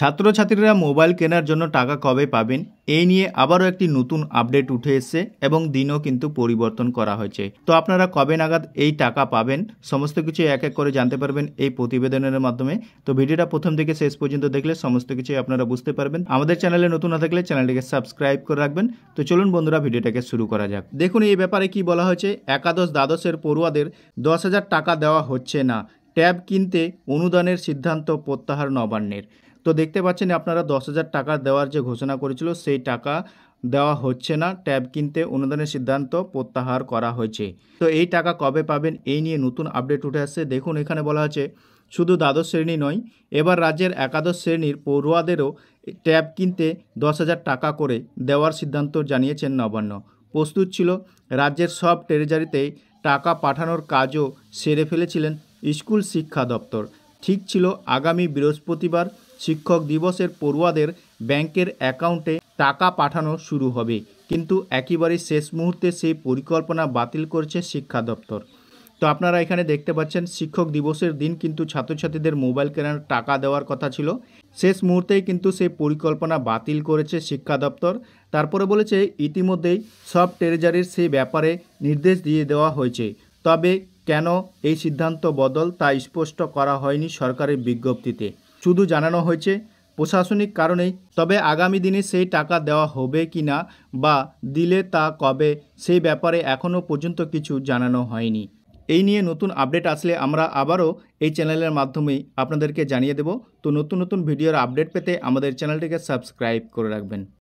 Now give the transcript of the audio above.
ছাত্রছাত্রীরা মোবাইল কেনার জন্য টাকা কবে পাবেন এই নিয়ে আবারও একটি নতুন আপডেট উঠে এসছে এবং দিনও কিন্তু পরিবর্তন করা হয়েছে তো আপনারা কবে নাগাদ এই টাকা পাবেন সমস্ত কিছু এক এক করে জানতে পারবেন এই প্রতিবেদনের মাধ্যমে তো ভিডিওটা প্রথম থেকে শেষ পর্যন্ত দেখলে সমস্ত কিছু আপনারা বুঝতে পারবেন আমাদের চ্যানেলে নতুন না থাকলে চ্যানেলটিকে সাবস্ক্রাইব করে রাখবেন তো চলুন বন্ধুরা ভিডিওটাকে শুরু করা যাক দেখুন এই ব্যাপারে কি বলা হয়েছে একাদশ দ্বাদশের পড়ুয়াদের দশ হাজার টাকা দেওয়া হচ্ছে না ট্যাব কিনতে অনুদানের সিদ্ধান্ত প্রত্যাহার নবান্নের তো দেখতে পাচ্ছেন আপনারা দশ হাজার টাকা দেওয়ার যে ঘোষণা করেছিল সেই টাকা দেওয়া হচ্ছে না ট্যাব কিনতে অনুদানের সিদ্ধান্ত প্রত্যাহার করা হয়েছে তো এই টাকা কবে পাবেন এই নিয়ে নতুন আপডেট উঠে আসছে দেখুন এখানে বলা হচ্ছে শুধু দ্বাদশ শ্রেণী নয় এবার রাজ্যের একাদশ শ্রেণীর পড়ুয়াদেরও ট্যাব কিনতে দশ হাজার টাকা করে দেওয়ার সিদ্ধান্ত জানিয়েছেন নবান্ন প্রস্তুত ছিল রাজ্যের সব ট্রেজারিতে টাকা পাঠানোর কাজও সেরে ফেলেছিলেন স্কুল শিক্ষা দপ্তর ঠিক ছিল আগামী বৃহস্পতিবার শিক্ষক দিবসের পড়ুয়াদের ব্যাংকের অ্যাকাউন্টে টাকা পাঠানো শুরু হবে কিন্তু একেবারে শেষ মুহূর্তে সেই পরিকল্পনা বাতিল করছে শিক্ষা দপ্তর তো আপনারা এখানে দেখতে পাচ্ছেন শিক্ষক দিবসের দিন কিন্তু ছাত্রছাত্রীদের মোবাইল কেনার টাকা দেওয়ার কথা ছিল শেষ মুহূর্তেই কিন্তু সেই পরিকল্পনা বাতিল করেছে শিক্ষা দপ্তর তারপরে বলেছে ইতিমধ্যেই সব ট্রেজারির সেই ব্যাপারে নির্দেশ দিয়ে দেওয়া হয়েছে তবে কেন এই সিদ্ধান্ত বদল তা স্পষ্ট করা হয়নি সরকারের বিজ্ঞপ্তিতে শুধু জানানো হয়েছে প্রশাসনিক কারণেই তবে আগামী দিনে সেই টাকা দেওয়া হবে কি না বা দিলে তা কবে সেই ব্যাপারে এখনও পর্যন্ত কিছু জানানো হয়নি এই নিয়ে নতুন আপডেট আসলে আমরা আবারও এই চ্যানেলের মাধ্যমে আপনাদেরকে জানিয়ে দেব তো নতুন নতুন ভিডিওর আপডেট পেতে আমাদের চ্যানেলটিকে সাবস্ক্রাইব করে রাখবেন